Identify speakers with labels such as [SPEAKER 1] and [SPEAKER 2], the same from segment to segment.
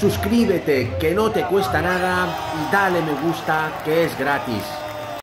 [SPEAKER 1] suscríbete que no te cuesta nada y
[SPEAKER 2] dale me gusta que es gratis.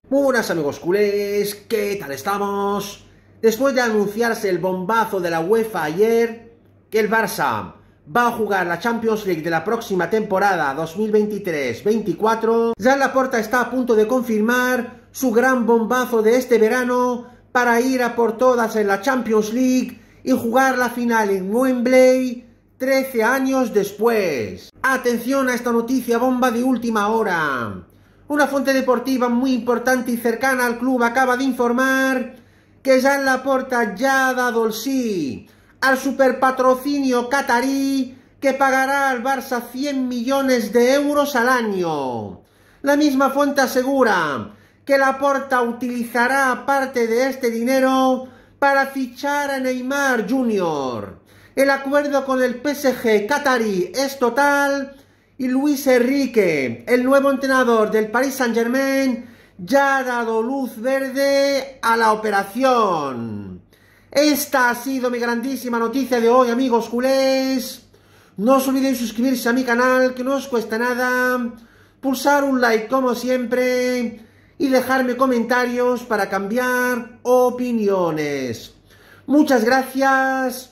[SPEAKER 2] buenas amigos culés, ¿qué tal estamos? Después de anunciarse el bombazo de la UEFA ayer, que el Barça va a jugar la Champions League de la próxima temporada 2023-24, ya Laporta está a punto de confirmar su gran bombazo de este verano para ir a por todas en la Champions League y jugar la final en Wembley 13 años después. Atención a esta noticia bomba de última hora. Una fuente deportiva muy importante y cercana al club acaba de informar que Jean Laporta ya ha dado el sí al superpatrocinio catarí que pagará al Barça 100 millones de euros al año. La misma fuente asegura que la Laporta utilizará parte de este dinero para fichar a Neymar Jr. El acuerdo con el PSG Qatari es total y Luis Enrique, el nuevo entrenador del Paris Saint-Germain, ya ha dado luz verde a la operación. Esta ha sido mi grandísima noticia de hoy, amigos culés. No os olvidéis suscribirse a mi canal, que no os cuesta nada. Pulsar un like como siempre. Y dejarme comentarios para cambiar opiniones. Muchas gracias.